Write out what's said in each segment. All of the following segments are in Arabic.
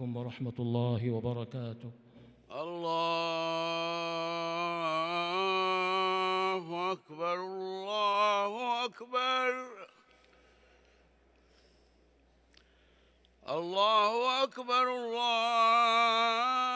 عليكم ورحمة الله وبركاته الله أكبر الله أكبر الله أكبر الله أكبر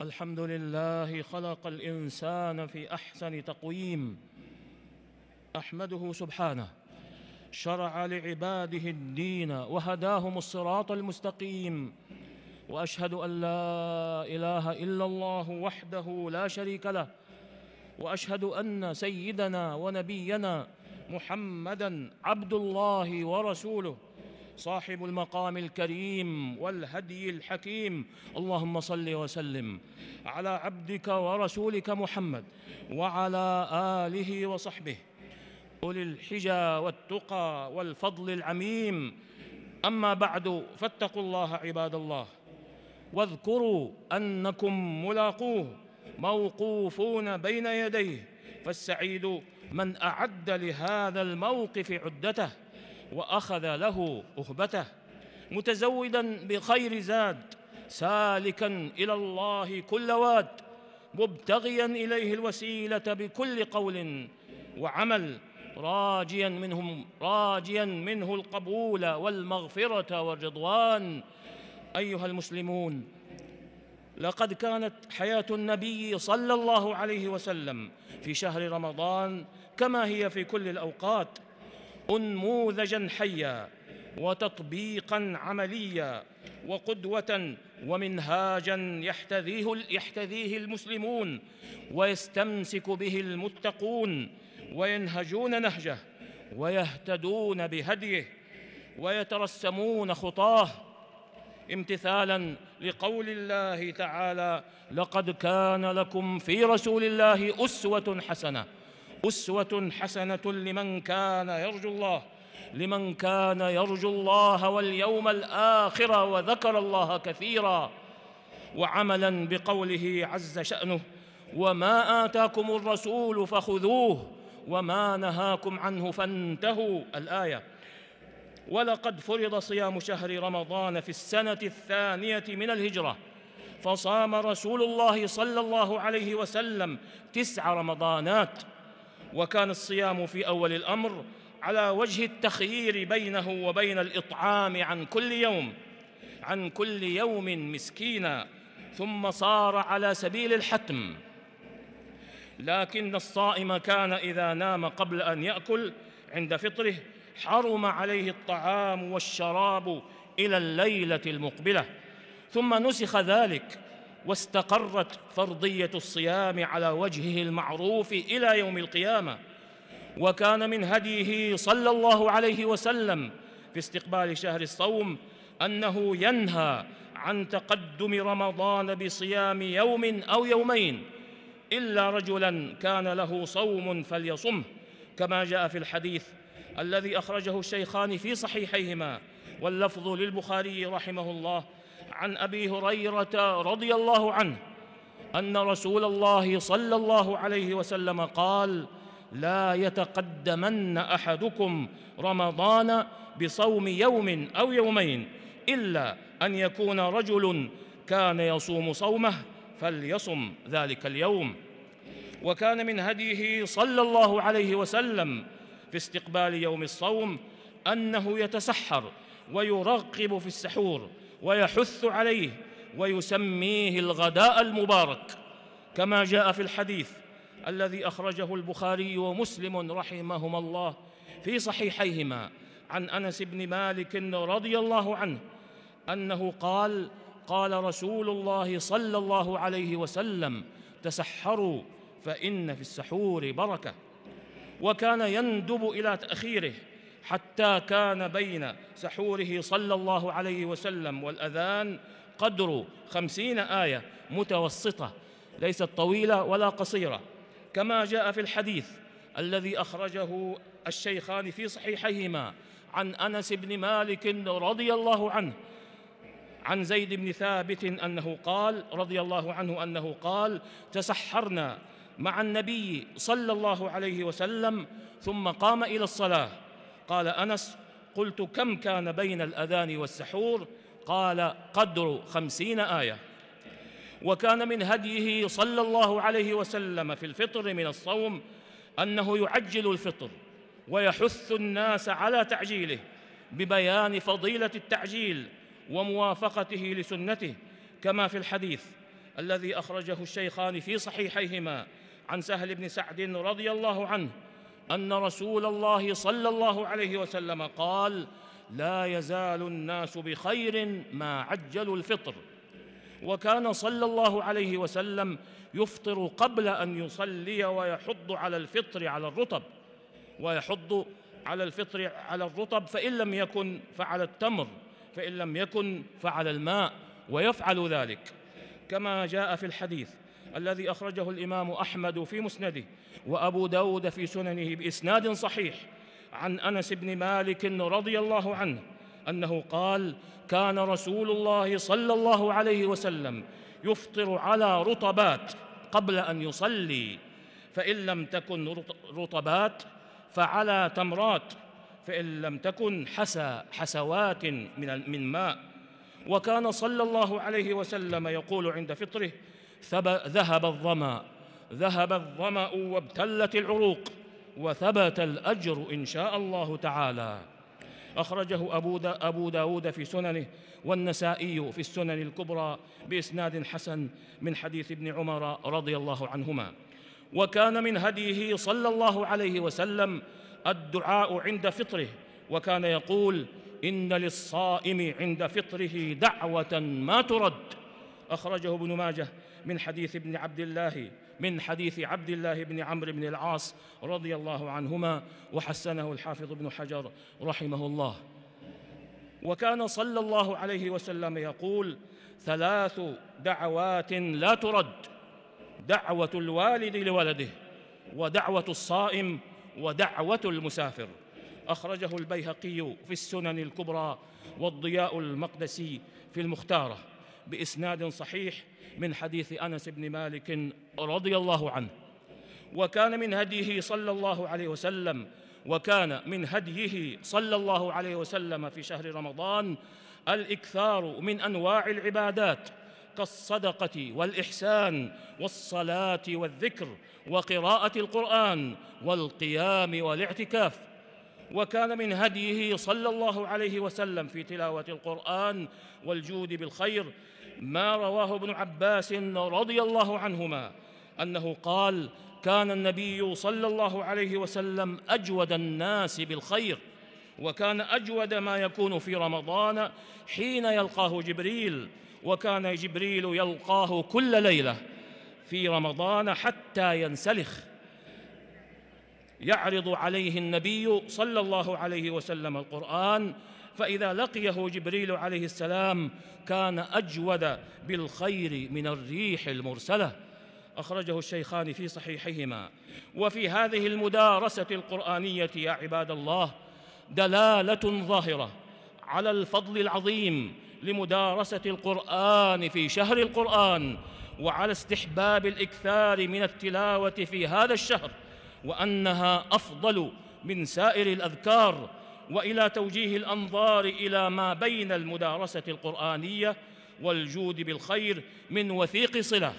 الحمد لله خلق الإنسان في أحسن تقويم أحمده سبحانه شرع لعباده الدين وهداهم الصراط المستقيم وأشهد أن لا إله إلا الله وحده لا شريك له وأشهد أن سيدنا ونبينا محمدا عبد الله ورسوله صاحب المقام الكريم والهدي الحكيم اللهم صل وسلم على عبدك ورسولك محمد وعلى اله وصحبه اولي الحجى والتقى والفضل العميم اما بعد فاتقوا الله عباد الله واذكروا انكم ملاقوه موقوفون بين يديه فالسعيد من اعد لهذا الموقف عدته وأخذ له أهبته متزودا بخير زاد سالكا إلى الله كل واد مبتغيا إليه الوسيلة بكل قول وعمل راجيا منهم راجيا منه القبول والمغفرة والرضوان أيها المسلمون لقد كانت حياة النبي صلى الله عليه وسلم في شهر رمضان كما هي في كل الأوقات انموذجا حيا وتطبيقا عمليا وقدوه ومنهاجا يحتذيه يحتذيه المسلمون ويستمسك به المتقون وينهجون نهجه ويهتدون بهديه ويترسمون خطاه امتثالا لقول الله تعالى لقد كان لكم في رسول الله اسوه حسنه أسوة حسنة لمن كان يرجو الله لمن كان يرجو الله واليوم الآخر وذكر الله كثيرا وعملا بقوله عز شأنه وما آتاكم الرسول فخذوه وما نهاكم عنه فانتهوا الآية ولقد فرض صيام شهر رمضان في السنة الثانية من الهجرة فصام رسول الله صلى الله عليه وسلم تسع رمضانات وكان الصيام في أول الأمر على وجه التخيير بينه وبين الإطعام عن كل يوم عن كل يوم مسكينا ثم صار على سبيل الحتم لكن الصائم كان إذا نام قبل أن يأكل عند فطره حرم عليه الطعام والشراب إلى الليلة المقبلة ثم نسخ ذلك واستقرت فرضيه الصيام على وجهه المعروف الى يوم القيامه وكان من هديه صلى الله عليه وسلم في استقبال شهر الصوم انه ينهى عن تقدم رمضان بصيام يوم او يومين الا رجلا كان له صوم فليصمه كما جاء في الحديث الذي اخرجه الشيخان في صحيحيهما واللفظ للبخاري رحمه الله عن ابي هريره رضي الله عنه ان رسول الله صلى الله عليه وسلم قال لا يتقدمن احدكم رمضان بصوم يوم او يومين الا ان يكون رجل كان يصوم صومه فليصم ذلك اليوم وكان من هديه صلى الله عليه وسلم في استقبال يوم الصوم انه يتسحر ويرغب في السحور ويحث عليه ويسميه الغداء المبارك كما جاء في الحديث الذي اخرجه البخاري ومسلم رحمهما الله في صحيحيهما عن انس بن مالك رضي الله عنه انه قال قال رسول الله صلى الله عليه وسلم تسحروا فان في السحور بركه وكان يندب الى تاخيره حتى كان بين سحوره صلى الله عليه وسلم والأذان قدر خمسين آية متوسطة ليست طويلة ولا قصيرة كما جاء في الحديث الذي أخرجه الشيخان في صحيحيهما عن أنس بن مالك رضي الله عنه عن زيد بن ثابت أنه قال رضي الله عنه أنه قال تسحرنا مع النبي صلى الله عليه وسلم ثم قام إلى الصلاة قال أنس قلت كم كان بين الأذان والسحور قال قدر خمسين آية وكان من هديه صلى الله عليه وسلم في الفطر من الصوم أنه يعجل الفطر ويحث الناس على تعجيله ببيان فضيلة التعجيل وموافقته لسنته كما في الحديث الذي أخرجه الشيخان في صحيحيهما عن سهل بن سعد رضي الله عنه ان رسول الله صلى الله عليه وسلم قال لا يزال الناس بخير ما عجلوا الفطر وكان صلى الله عليه وسلم يفطر قبل ان يصلي ويحض على الفطر على الرطب ويحض على الفطر على الرطب فان لم يكن فعلى التمر فان لم يكن فعلى الماء ويفعل ذلك كما جاء في الحديث الذي أخرجه الإمام أحمد في مسنده وأبو داود في سننه بإسناد صحيح عن أنس بن مالك رضي الله عنه أنه قال كان رسول الله صلى الله عليه وسلم يفطر على رطبات قبل أن يصلي فإن لم تكن رطبات فعلى تمرات فإن لم تكن حسى حسوات من من ماء وكان صلى الله عليه وسلم يقول عند فطره ذهب الظمأ ذهب الظمأ وابتلت العروق وثبت الأجر إن شاء الله تعالى أخرجه أبو, أبو داود في سننه والنسائي في السنن الكبرى بإسناد حسن من حديث ابن عمر رضي الله عنهما وكان من هديه صلى الله عليه وسلم الدعاء عند فطره وكان يقول إن للصائم عند فطره دعوة ما ترد أخرجه ابن ماجه من حديث ابن عبد الله من حديث عبد الله بن عمرو بن العاص رضي الله عنهما وحسنه الحافظ ابن حجر رحمه الله وكان صلى الله عليه وسلم يقول ثلاث دعوات لا ترد دعوة الوالد لولده ودعوة الصائم ودعوة المسافر أخرجه البيهقي في السنن الكبرى والضياء المقدسي في المختارة بإسناد صحيح من حديث أنس بن مالك رضي الله عنه وكان من هديه صلى الله عليه وسلم وكان من هديه صلى الله عليه وسلم في شهر رمضان الاكثار من انواع العبادات كالصدقه والاحسان والصلاه والذكر وقراءه القران والقيام والاعتكاف وكان من هديه صلى الله عليه وسلم في تلاوه القران والجود بالخير ما رواه ابن عباس رضي الله عنهما انه قال كان النبي صلى الله عليه وسلم اجود الناس بالخير وكان اجود ما يكون في رمضان حين يلقاه جبريل وكان جبريل يلقاه كل ليله في رمضان حتى ينسلخ يعرض عليه النبي صلى الله عليه وسلم القرآن فإذا لقيه جبريل عليه السلام كان أجود بالخير من الريح المرسلة أخرجه الشيخان في صحيحهما وفي هذه المدارسة القرآنية يا عباد الله دلالة ظاهرة على الفضل العظيم لمدارسة القرآن في شهر القرآن وعلى استحباب الإكثار من التلاوة في هذا الشهر وأنها أفضل من سائر الأذكار وإلى توجيه الأنظار إلى ما بين المدارسة القرآنية والجود بالخير من وثيق صلة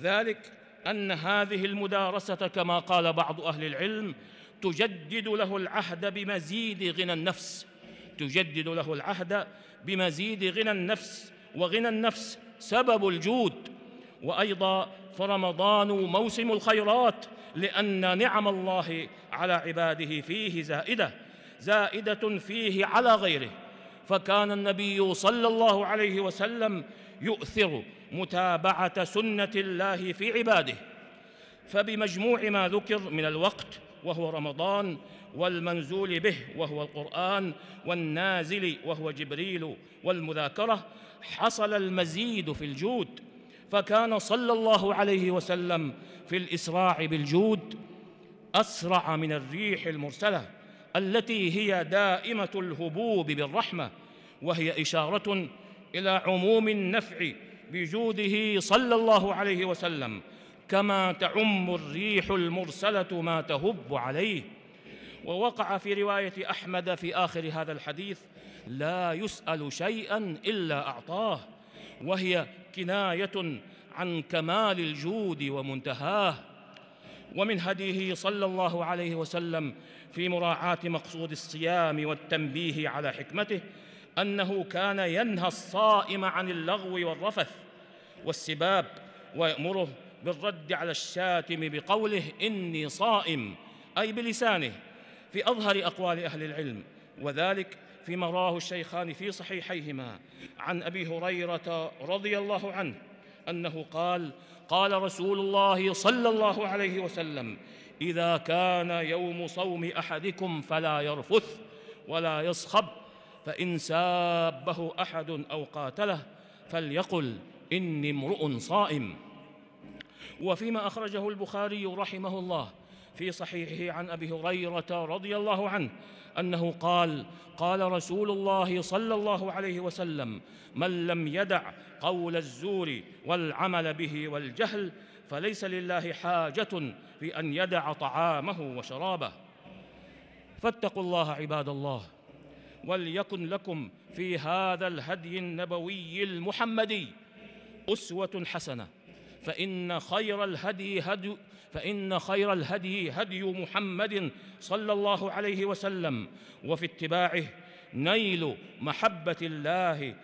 ذلك أن هذه المدارسة كما قال بعض أهل العلم تجدد له العهد بمزيد غنى النفس تجدد له العهد بمزيد غنى النفس وغنى النفس سبب الجود وايضا فرمضان موسم الخيرات لأن نعم الله على عباده فيه زائدة زائدة فيه على غيره فكان النبي صلى الله عليه وسلم يؤثر متابعة سنة الله في عباده فبمجموع ما ذكر من الوقت وهو رمضان والمنزول به وهو القرآن والنازل وهو جبريل والمذاكرة حصل المزيد في الجود فكان صلى الله عليه وسلم في الإسراع بالجود أسرع من الريح المرسلة التي هي دائمة الهبوب بالرحمة وهي إشارة إلى عموم النفع بجوده صلى الله عليه وسلم كما تعم الريح المرسلة ما تهب عليه ووقع في رواية أحمد في آخر هذا الحديث لا يسأل شيئا إلا أعطاه وهي كناية عن كمال الجود ومنتهاه ومن هديه صلى الله عليه وسلم في مراعاة مقصود الصيام والتنبيه على حكمته أنه كان ينهى الصائم عن اللغو والرفث والسباب ويأمره بالرد على الشاتم بقوله إني صائم أي بلسانه في أظهر أقوال أهل العلم وذلك فيما رواه الشيخان في صحيحيهما عن ابي هريره رضي الله عنه انه قال قال رسول الله صلى الله عليه وسلم اذا كان يوم صوم احدكم فلا يرفث ولا يصخب فان سابه احد او قاتله فليقل اني امرؤ صائم وفيما اخرجه البخاري رحمه الله في صحيحه عن ابي هريره رضي الله عنه انه قال قال رسول الله صلى الله عليه وسلم من لم يدع قول الزور والعمل به والجهل فليس لله حاجه في ان يدع طعامه وشرابه فاتقوا الله عباد الله وليكن لكم في هذا الهدي النبوي المحمدي اسوه حسنه فان خير الهدي هدي, فإن خير الهدي هدي محمد صلى الله عليه وسلم وفي اتباعه نيل محبة الله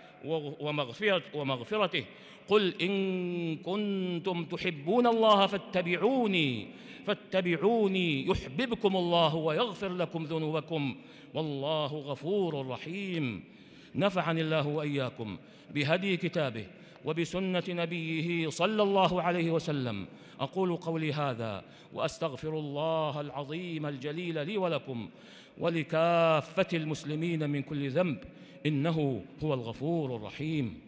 ومغفرته قل إن كنتم تحبون الله فاتبعوني فاتبعوني يحببكم الله ويغفر لكم ذنوبكم والله غفور رحيم نفعني الله وإياكم بهدي كتابه وبسنه نبيه صلى الله عليه وسلم اقول قولي هذا واستغفر الله العظيم الجليل لي ولكم ولكافه المسلمين من كل ذنب انه هو الغفور الرحيم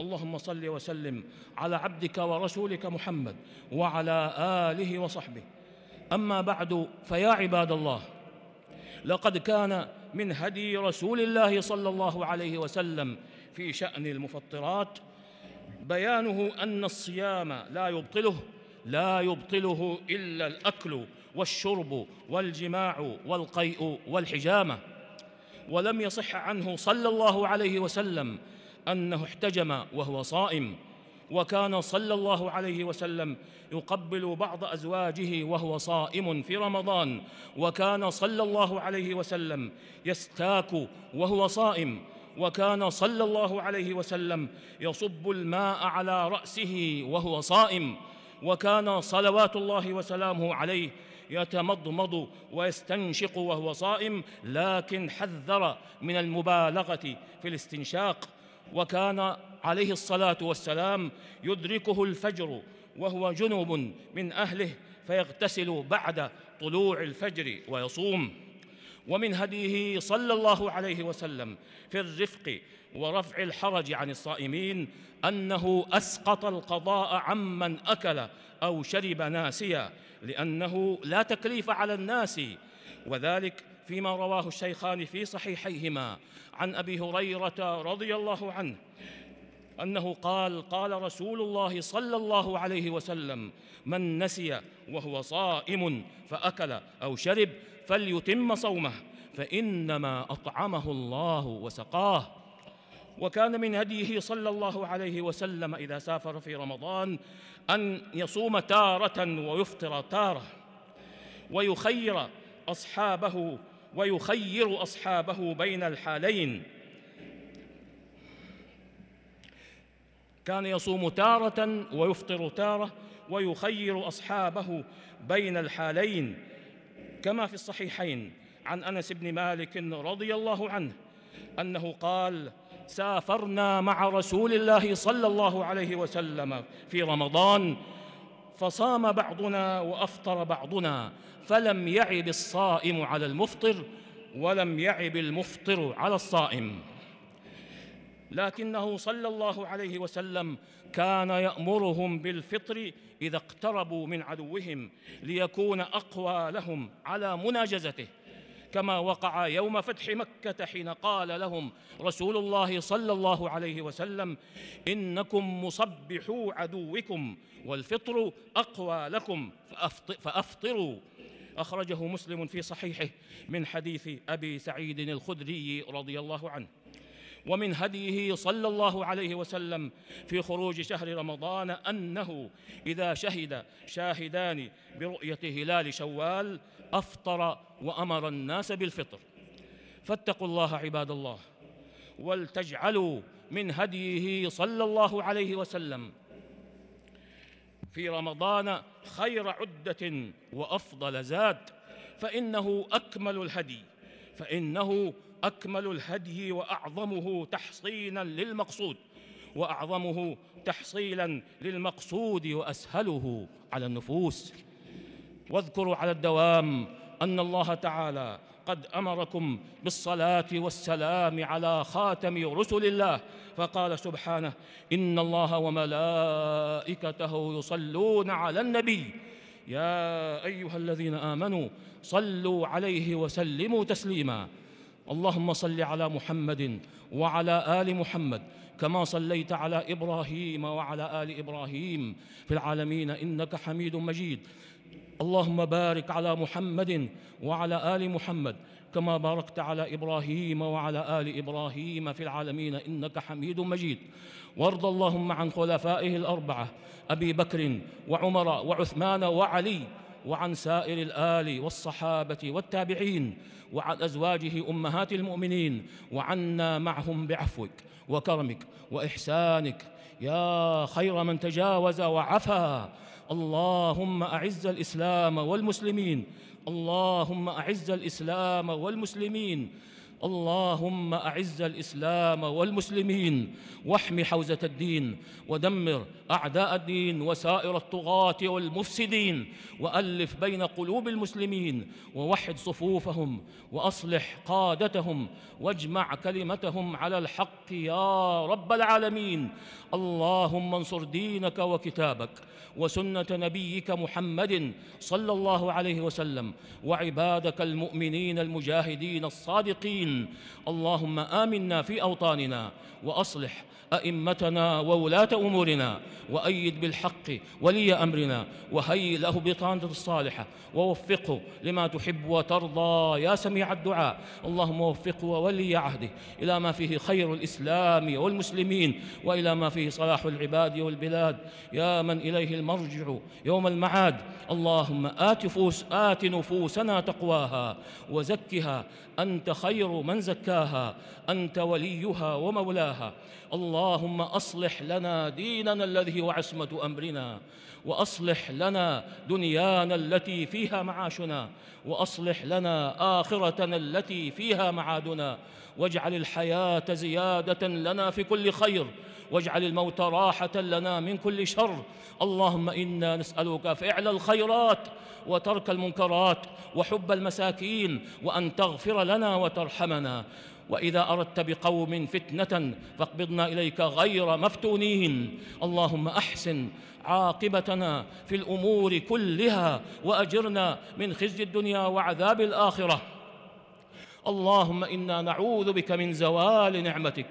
اللهم صل وسلم على عبدك ورسولك محمد وعلى اله وصحبه اما بعد فيا عباد الله لقد كان من هدي رسول الله صلى الله عليه وسلم في شان المفطرات بيانه ان الصيام لا يبطله لا يبطله الا الاكل والشرب والجماع والقيء والحجامه ولم يصح عنه صلى الله عليه وسلم أنه احتجم وهو صائم وكان صلى الله عليه وسلم يقبل بعض ازواجه وهو صائم في رمضان وكان صلى الله عليه وسلم يستاك وهو صائم وكان صلى الله عليه وسلم يصب الماء على راسه وهو صائم وكان صلوات الله وسلامه عليه يتمضمض ويستنشق وهو صائم لكن حذر من المبالغه في الاستنشاق وكان عليه الصلاة والسلام يدركه الفجر وهو جنوب من أهله فيغتسل بعد طلوع الفجر ويصوم ومن هديه صلى الله عليه وسلم في الرفق ورفع الحرج عن الصائمين أنه أسقط القضاء عمن أكل أو شرب ناسيا لأنه لا تكليف على الناس وذلك فيما رواه الشيخان في صحيحيهما عن أبي هريرة رضي الله عنه أنه قال قال رسول الله صلى الله عليه وسلم من نسي وهو صائم فأكل أو شرب فليتم صومه فإنما أطعمه الله وسقاه وكان من هديه صلى الله عليه وسلم إذا سافر في رمضان أن يصوم تارة ويفطر تارة ويخير أصحابه ويخير أصحابه بين الحالين كان يصوم تارة ويفطر تارة ويخير أصحابه بين الحالين كما في الصحيحين عن أنس بن مالك رضي الله عنه أنه قال سافرنا مع رسول الله صلى الله عليه وسلم في رمضان فصام بعضنا وافطر بعضنا فلم يعب الصائم على المفطر ولم يعب المفطر على الصائم لكنه صلى الله عليه وسلم كان يامرهم بالفطر اذا اقتربوا من عدوهم ليكون اقوى لهم على مناجزته كما وقع يوم فتح مكه حين قال لهم رسول الله صلى الله عليه وسلم انكم مصبحوا عدوكم والفطر اقوى لكم فأفطروا أخرجه مسلم في صحيحه من حديث أبي سعيد الخدري رضي الله عنه ومن هديه صلى الله عليه وسلم في خروج شهر رمضان انه اذا شهد شاهدان برؤيه هلال شوال افطر وامر الناس بالفطر فاتقوا الله عباد الله ولتجعلوا من هديه صلى الله عليه وسلم في رمضان خير عدة وأفضل زاد فإنه أكمل الهدي فإنه أكمل الهدي وأعظمه تحصينا للمقصود وأعظمه تحصيلا للمقصود وأسهله على النفوس واذكروا على الدوام أن الله تعالى قد امركم بالصلاه والسلام على خاتم رسل الله فقال سبحانه ان الله وملائكته يصلون على النبي يا ايها الذين امنوا صلوا عليه وسلموا تسليما اللهم صل على محمد وعلى ال محمد كما صليت على ابراهيم وعلى ال ابراهيم في العالمين انك حميد مجيد اللهم بارك على محمد وعلى ال محمد كما باركت على ابراهيم وعلى ال ابراهيم في العالمين انك حميد مجيد وارض اللهم عن خلفائه الاربعه ابي بكر وعمر وعثمان وعلي وعن سائر الآل والصحابة والتابعين وعن أزواجه أمهات المؤمنين وعنا معهم بعفوك وكرمك وإحسانك يا خير من تجاوز وعفا اللهم أعز الإسلام والمسلمين اللهم أعز الإسلام والمسلمين اللهم أعز الإسلام والمسلمين واحم حوزة الدين ودمر أعداء الدين وسائر الطغاة والمفسدين وألف بين قلوب المسلمين ووحد صفوفهم وأصلح قادتهم واجمع كلمتهم على الحق يا رب العالمين اللهم انصر دينك وكتابك وسنة نبيك محمد صلى الله عليه وسلم وعبادك المؤمنين المجاهدين الصادقين اللهم آمنا في أوطاننا وأصلح أئمتنا وولاة أمورنا وأيد بالحق ولي أمرنا وهيئ له بطانة الصالحة ووفقه لما تحب وترضى يا سميع الدعاء اللهم وفقه وولي عهده إلى ما فيه خير الإسلام والمسلمين وإلى ما فيه صلاح العباد والبلاد يا من إليه المرجع يوم المعاد اللهم آت, فوس آت نفوسنا تقواها وزكها أنت خير من زكاها أنت وليها ومولاها اللهم أصلح لنا ديننا الذي هو عصمة أمرنا وأصلح لنا دنيانا التي فيها معاشنا وأصلح لنا آخرتنا التي فيها معادنا واجعل الحياة زيادة لنا في كل خير واجعل الموت راحة لنا من كل شر اللهم إنا نسألك فعل الخيرات وترك المنكرات وحب المساكين وأن تغفر لنا وترحمنا وإذا أردت بقوم فتنة فاقبضنا إليك غير مفتونين اللهم أحسن عاقبتنا في الأمور كلها وأجرنا من خزي الدنيا وعذاب الآخرة اللهم انا نعوذ بك من زوال نعمتك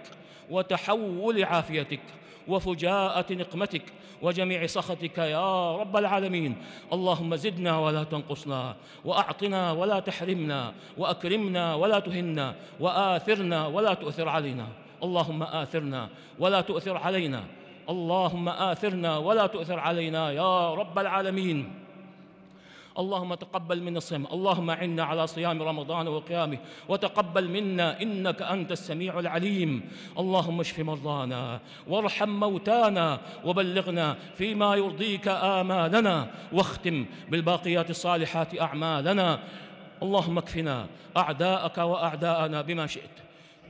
وتحول عافيتك وفجاءة نقمتك وجميع سخطك يا رب العالمين اللهم زدنا ولا تنقصنا وأعطنا ولا تحرمنا وأكرمنا ولا تهنا وآثرنا ولا تؤثر علينا اللهم آثرنا ولا تؤثر علينا اللهم آثرنا ولا تؤثر علينا يا رب العالمين اللهم تقبل منا الصيام اللهم عنا على صيام رمضان وقيامه وتقبل منا إنك أنت السميع العليم اللهم اشف مرضانا وارحم موتانا وبلغنا فيما يرضيك آمالنا واختم بالباقيات الصالحات أعمالنا اللهم اكفنا أعداءك وأعداءنا بما شئت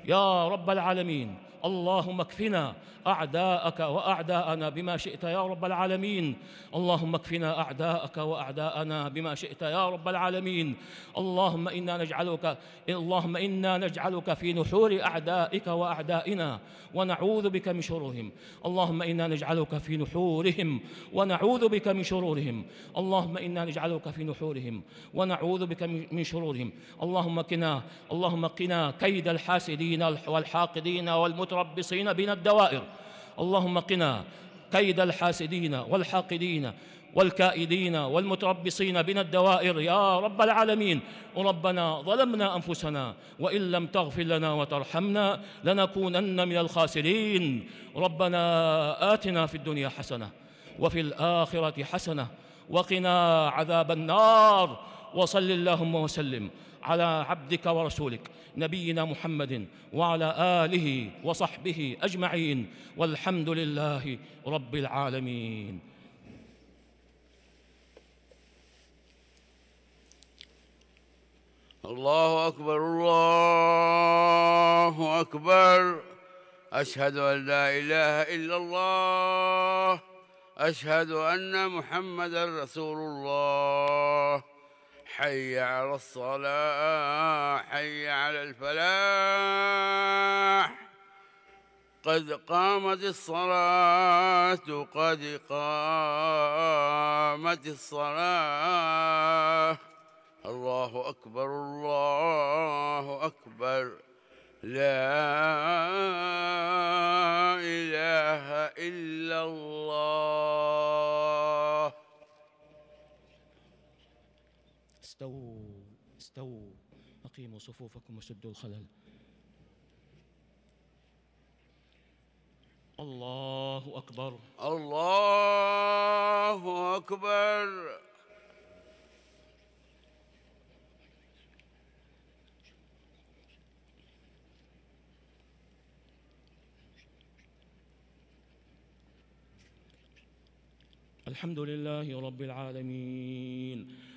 يا رب العالمين اللهم اكفنا أعداءك وأعداءنا بما شئت يا رب العالمين اللهم اكفنا أعداءك وأعداءنا بما شئت يا رب العالمين اللهم إنا نجعلك اللهم إنا نجعلك في نحور أعدائك وأعدائنا ونعوذ بك من شرورهم اللهم إنا نجعلك في نحورهم ونعوذ بك من شرورهم اللهم إنا نجعلك في نحورهم ونعوذ بك من شرورهم اللهم قنا اللهم قنا كيد الحاسدين والحاقدين والمتربصين بنا الدوائر اللهم قنا كيد الحاسدين والحاقدين والكائدين والمتربصين بنا الدوائر يا رب العالمين ربنا ظلمنا أنفسنا وإن لم تغفر لنا وترحمنا لنكونن من الخاسرين ربنا آتنا في الدنيا حسنة وفي الآخرة حسنة وقنا عذاب النار وصل اللهم وسلم على عبدك ورسولك نبينا محمد وعلى آله وصحبه أجمعين والحمد لله رب العالمين الله أكبر الله أكبر أشهد أن لا إله إلا الله أشهد أن محمدا رسول الله حي على الصلاة حي على الفلاح قد قامت الصلاة قد قامت الصلاة الله أكبر الله أكبر لا إله إلا الله استووا استووا أقيموا صفوفكم وسدوا الخلل الله أكبر الله أكبر الحمد لله رب العالمين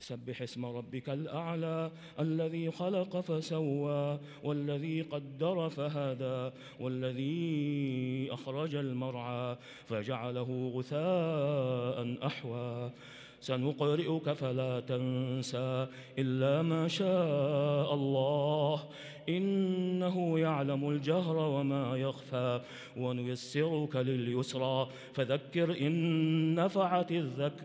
سبح اسم ربك الأعلى الذي خلق فسوى والذي قدر فهدى والذي أخرج المرعى فجعله غثاء أحوى سنقرئك فلا تنسى إلا ما شاء الله إنه يعلم الجهر وما يخفى ونيسرك لليسرى فذكر إن نفعت الذكر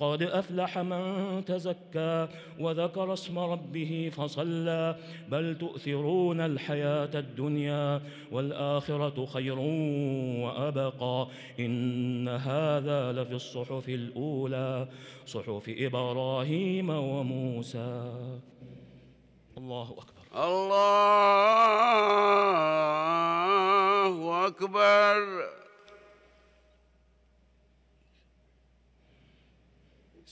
قد أفلح من تزكى وذكر اسم ربه فصلى بل تؤثرون الحياة الدنيا والآخرة خير وأبقى إن هذا لفي الصحف الأولى صحف إبراهيم وموسى الله أكبر الله أكبر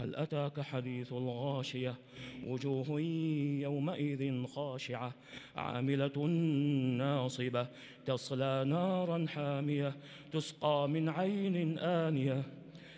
هل أتاك حديث الغاشية وجوه يومئذ خاشعة عاملة ناصبة تصلى نارا حامية تسقى من عين آنية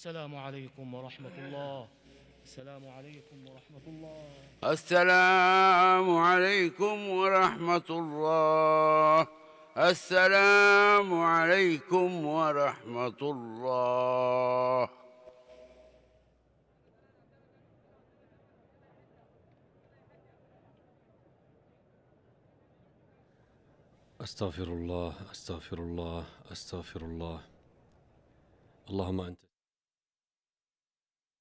السلام عليكم ورحمة الله السلام عليكم ورحمة الله السلام عليكم ورحمة الله السلام عليكم ورحمة الله أستغفر الله أستغفر الله أستغفر الله اللهم أنت